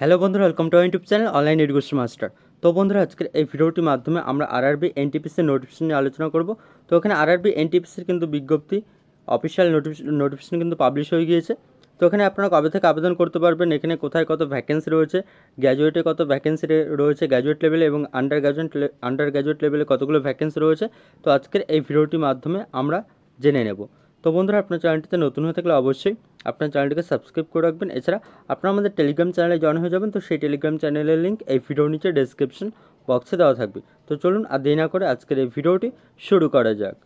hello বন্ধুরা welcome to YouTube channel online education master তো বন্ধুরা আজকের এই ভিডিওটির মাধ্যমে আমরা আর আরবি এনটিপিসির নোটিফিকেশন নিয়ে আলোচনা করব তো এখানে আরআরবি এনটিপিসির কিন্তু বিজ্ঞপ্তি অফিসিয়াল নোটিফিকেশন কিন্তু পাবলিশ হয়ে গিয়েছে তো এখানে আপনারা কবে থেকে আবেদন করতে পারবেন এখানে কোথায় কত ভ্যাকেন্সি রয়েছে গ্র্যাজুয়েটে কত ভ্যাকেন্সি রয়েছে গ্র্যাজুয়েট লেভেলে এবং আন্ডার গ্র্যাজুয়েট আন্ডার গ্র্যাজুয়েট লেভেলে কতগুলো ভ্যাকেন্সি রয়েছে তো আজকের এই ভিডিওটির মাধ্যমে আমরা জেনে নেব তো বন্ধুরা আপনার চ্যানেলটিতে নতুন হয়ে থাকলে অবশ্যই আপনার চ্যানেলটিকে সাবস্ক্রাইব করে রাখবেন এছাড়া আপনার আমাদের টেলিগ্রাম চ্যানেলে জয়েন হয়ে যাবেন তো সেই টেলিগ্রাম চ্যানেলের লিঙ্ক এই ভিডিওর নিচে ডেসক্রিপশন বক্সে দেওয়া থাকবে তো চলুন আর দেরি না করে আজকের এই ভিডিওটি শুরু করা যাক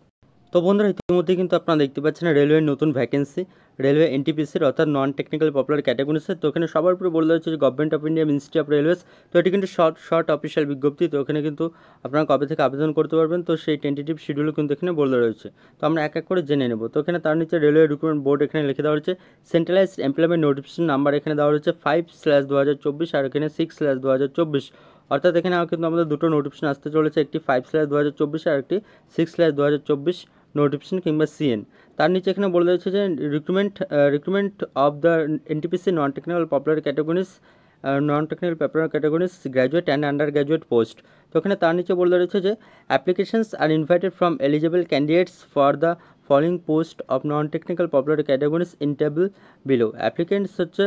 তো বন্ধুরা ইতিমধ্যে কিন্তু আপনারা দেখতে পাচ্ছেন রেলওয়ের নতুন ভ্যাকেন্সি রেলওয়ে এনটিপিসির অর্থাৎ নন টেকনিক্যাল পপুলার ক্যাটাগরিসের তো ওখানে সবার উপরে বলে দেওয়া হচ্ছে যে government of India ministry of railways তো এটি কিন্তু শর্ট শর্ট অফিসিয়াল বিজ্ঞপ্তি তো ওখানে কিন্তু আপনারা কবে থেকে আবেদন করতে পারবেন তো সেই টেন্টেটিভ শিডিউল কিন্তু এখানে বলে রয়েছে তো আমরা এক এক করে জেনে নেব তো এখানে তার নিচে রেলওয়ে রিক্রুটমেন্ট বোর্ড এখানে লিখে দেওয়া হয়েছে সেন্ট্রালাইজড এমপ্লয়মেন্ট নোটিফিকেশন নাম্বার এখানে দেওয়া রয়েছে ফাইভ স্ল্যাশ দু হাজার চব্বিশ আর এখানে সিক্স স্ল্যাশ দু হাজার চব্বিশ অর্থাৎ এখানে কিন্তু আমাদের দুটো নোটিফিকেশন আসতে চলেছে একটি ফাইভ স্ল্যাশ দু হাজার চব্বিশ আর একটি সিক্স স্ল্যাশ দু হাজার চব্বিশ নোটিফিকেশন কিংবা সিএন তার নিচে এখানে বলে দিয়েছে যে recruitment recruitment of the NTPC non technical popular categories non technical paper categories graduate and under graduate post তো এখানে তার নিচে বলে রয়েছে যে applications are invited from eligible candidates for the following post of non technical popular categories in table below applicants হচ্ছে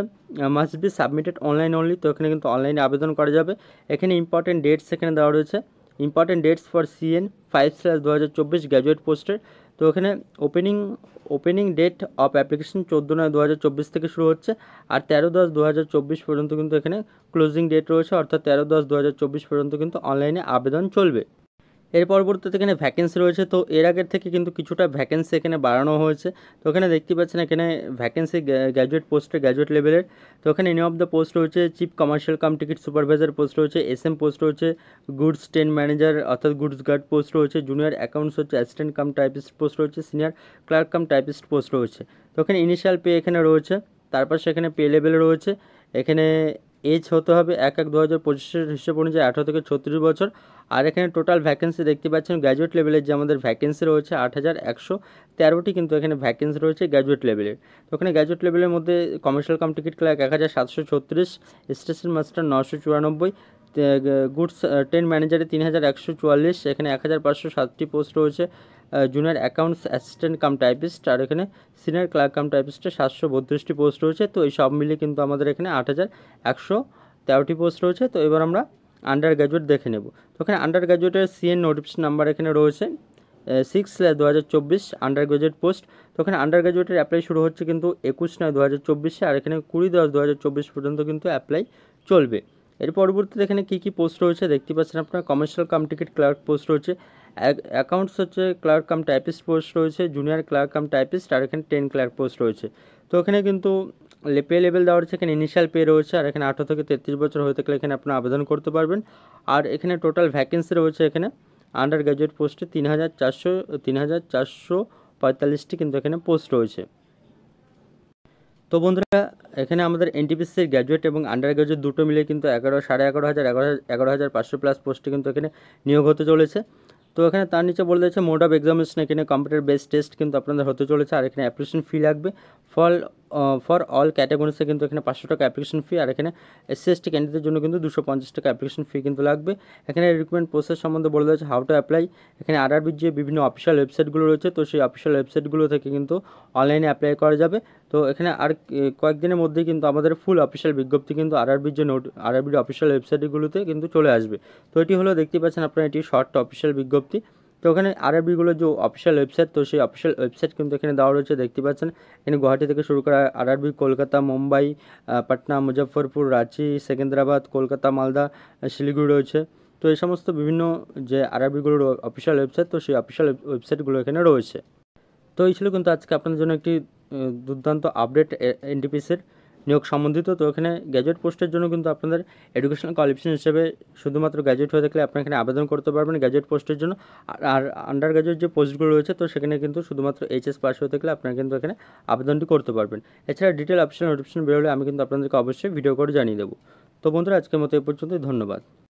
must be submitted online only তো এখানে কিন্তু অনলাইনে আবেদন করা যাবে এখানে ইম্পর্টেন্ট ডেটস এখানে দেওয়া রয়েছে important dates for CEN five slash দু হাজার চব্বিশ গ্র্যাজুয়েট পোস্টের তো ওখানে opening opening date of application চোদ্দো নয় দু হাজার চব্বিশ থেকে শুরু হচ্ছে আর তেরো দশ দু হাজার চব্বিশ পর্যন্ত কিন্তু এখানে ক্লোজিং ডেট রয়েছে অর্থাৎ তেরো দশ দু হাজার চব্বিশ পর্যন্ত কিন্তু অনলাইনে আবেদন চলবে এর পরবর্তীতে এখানে ভ্যাকেন্সি রয়েছে তো এর আগের থেকে কিন্তু কিছুটা ভ্যাকেন্সি এখানে বাড়ানো হয়েছে তো এখানে দেখতে পাচ্ছেন এখানে ভ্যাকেন্সি গ্র্যাজুয়েট পোস্টে গ্র্যাজুয়েট লেভেলের তো এখানে নিউ অফ দ্য পোস্ট রয়েছে chief commercial cum ticket supervisor post রয়েছে এস এম পোস্ট রয়েছে গুডস টেন ম্যানেজার অর্থাৎ গুডস গার্ড পোস্ট রয়েছে জুনিয়র অ্যাকাউন্টস হচ্ছে অ্যাসিস্ট্যান্ট কাম টাইপিস্ট পোস্ট রয়েছে senior clerk cum typist post রয়েছে তো এখানে ইনিশিয়াল পে এখানে রয়েছে তারপর সেখানে পে লেভেল রয়েছে এখানে এজ হতে হবে এক এক দু হাজার পঁচিশের হিসেব অনুযায়ী আঠারো থেকে ছত্রিশ বছর আর এখানে টোটাল ভ্যাকেন্সি দেখতে পাচ্ছেন গ্র্যাজুয়েট লেভেলের যে আমাদের ভ্যাকেন্সি রয়েছে আট হাজার একশো তেরোটি কিন্তু এখানে ভ্যাকেন্সি রয়েছে গ্র্যাজুয়েট লেভেলের তো এখানে গ্র্যাজুয়েট লেভেলের মধ্যে কমার্শিয়াল কাম টিকিট ক্লার্ক এক হাজার সাতশো ছত্রিশ স্টেশন মাস্টার নশো চুরানব্বই গুডস ট্রেন ম্যানেজারে তিন হাজার একশো চুয়াল্লিশ এখানে এক হাজার পাঁচশো সাতটি পোস্ট রয়েছে junior accounts assistant cum typist আর এখানে সিনিয়র ক্লার্ক কাম টাইপিস্টে সাতশো বত্রিশটি পোস্ট রয়েছে তো এই সব মিলিয়ে কিন্তু আমাদের এখানে আট হাজার একশো তেরোটি পোস্ট রয়েছে তো এবার আমরা আন্ডার গ্র্যাজুয়েট দেখে নেব তো এখানে আন্ডার গ্র্যাজুয়েটের সিএন নোটিফিকেশন নাম্বার এখানে রয়েছে সিক্স দু হাজার চব্বিশ আন্ডার গ্র্যাজুয়েট পোস্ট তো এখানে আন্ডার গ্র্যাজুয়েটের অ্যাপ্লাই শুরু হচ্ছে কিন্তু একুশ নয় দু হাজার চব্বিশে আর এখানে কুড়ি দশ দু হাজার চব্বিশ পর্যন্ত কিন্তু অ্যাপ্লাই চলবে এর পরবর্তীতে এখানে কী কী পোস্ট রয়েছে দেখতে পাচ্ছেন আপনার commercial cum ticket clerk post রয়েছে অ্যাকাউন্টস হচ্ছে ক্লার্ক কাম টাইপিস্ট পোস্ট রয়েছে জুনিয়র ক্লার্ক কাম টাইপিস্ট আর এখানে টেন ক্লার্ক পোস্ট রয়েছে তো এখানে কিন্তু পে লেভেল দেওয়া রয়েছে এখানে ইনিশিয়াল পে রয়েছে আর এখানে আঠারো থেকে তেত্রিশ বছর হয়ে থাকলে এখানে আপনারা আবেদন করতে পারবেন আর এখানে টোটাল ভ্যাকেন্সি রয়েছে এখানে আন্ডার গ্র্যাজুয়েট পোস্টে তিন হাজার চারশো তিন হাজার চারশো পঁয়তাল্লিশটি কিন্তু এখানে পোস্ট রয়েছে তো বন্ধুরা এখানে আমাদের এনটিপিসির গ্র্যাজুয়েট এবং আন্ডার গ্র্যাজুয়েট দুটো মিলে কিন্তু এগারো সাড়ে এগারো হাজার এগারো এগারো হাজার পাঁচশো প্লাস পোস্টে কিন্তু এখানে নিয়োগ হতে চলেছে তো এখানে তার নিচে বলে দিয়েছে মোড অফ এক্সামিনেশন এখানে কম্পিউটার বেস টেস্ট কিন্তু আপনাদের হতে চলেছে আর এখানে অ্যাপ্লিকেশন ফি লাগবে ফল ফর অল ক্যাটাগরিসে কিন্তু এখানে পাঁচশো টাকা অ্যাপ্লিকেশন ফি আর এখানে এসসি এসটি ক্যান্ডিডেটের জন্য কিন্তু দুশো পঞ্চাশ টাকা অ্যাপ্লিকেশন ফি কিন্তু লাগবে এখানে রিক্রুটমেন্ট প্রসেস সম্বন্ধে বলে দেওয়া হাউ টু অ্যাপ্লাই এখানে আরআরবির যে বিভিন্ন অফিসিয়াল ওয়েবসাইটগুলো রয়েছে তো সেই অফিসিয়াল ওয়েবসাইটগুলো থেকে কিন্তু অনলাইনে অ্যাপ্লাই করা যাবে তো এখানে আর কয়েকদিনের মধ্যেই কিন্তু আমাদের ফুল অফিসিয়াল বিজ্ঞপ্তি কিন্তু আরআরবির যে নোট আরআরবির অফিসিয়াল ওয়েবসাইটগুলোতে কিন্তু চলে আসবে তো এটি হলো দেখতে পাচ্ছেন আপনারা এটি শর্ট অফিসিয়াল বিজ্ঞপ্তি তো ওখানে আরআরবিগুলো যে অফিসিয়াল ওয়েবসাইট তো সেই অফিসিয়াল ওয়েবসাইট কিন্তু এখানে দেওয়া রয়েছে দেখতে পাচ্ছেন এখানে গুয়াহাটি থেকে শুরু করা আরআরবি কলকাতা মুম্বাই পাটনা মুজফ্ফরপুর রাঁচি সেকেন্দ্রাবাদ কলকাতা মালদা শিলিগুড়ি রয়েছে তো এই সমস্ত বিভিন্ন যে আরআরবিগুলোর অফিসিয়াল ওয়েবসাইট তো সেই অফিসিয়াল ওয়েবসাইটগুলো এখানে রয়েছে তো এই ছিল কিন্তু আজকে আপনাদের জন্য একটি দুর্দান্ত আপডেট এনটিপিসির নিয়োগ সম্বন্ধিত তো এখানে গ্র্যাজুয়েট পোস্টের জন্য কিন্তু আপনাদের এডুকেশনাল কোয়ালিফিকেশন হিসেবে শুধুমাত্র গ্র্যাজুয়েট হয়ে থাকলে আপনারা এখানে আবেদন করতে পারবেন গ্র্যাজুয়েট পোস্টের জন্য আর আন্ডার গ্র্যাজুয়েট যে পোস্টগুলো রয়েছে তো সেখানে কিন্তু শুধুমাত্র এইচএস পাস হয়ে থাকলে আপনারা কিন্তু এখানে আবেদনটি করতে পারবেন এছাড়া ডিটেল অপশন নোটিফিকেশন বেরোলে আমি কিন্তু আপনাদেরকে অবশ্যই ভিডিও করে জানিয়ে দেবো তো বন্ধুরা আজকের মতো এ পর্যন্তই ধন্যবাদ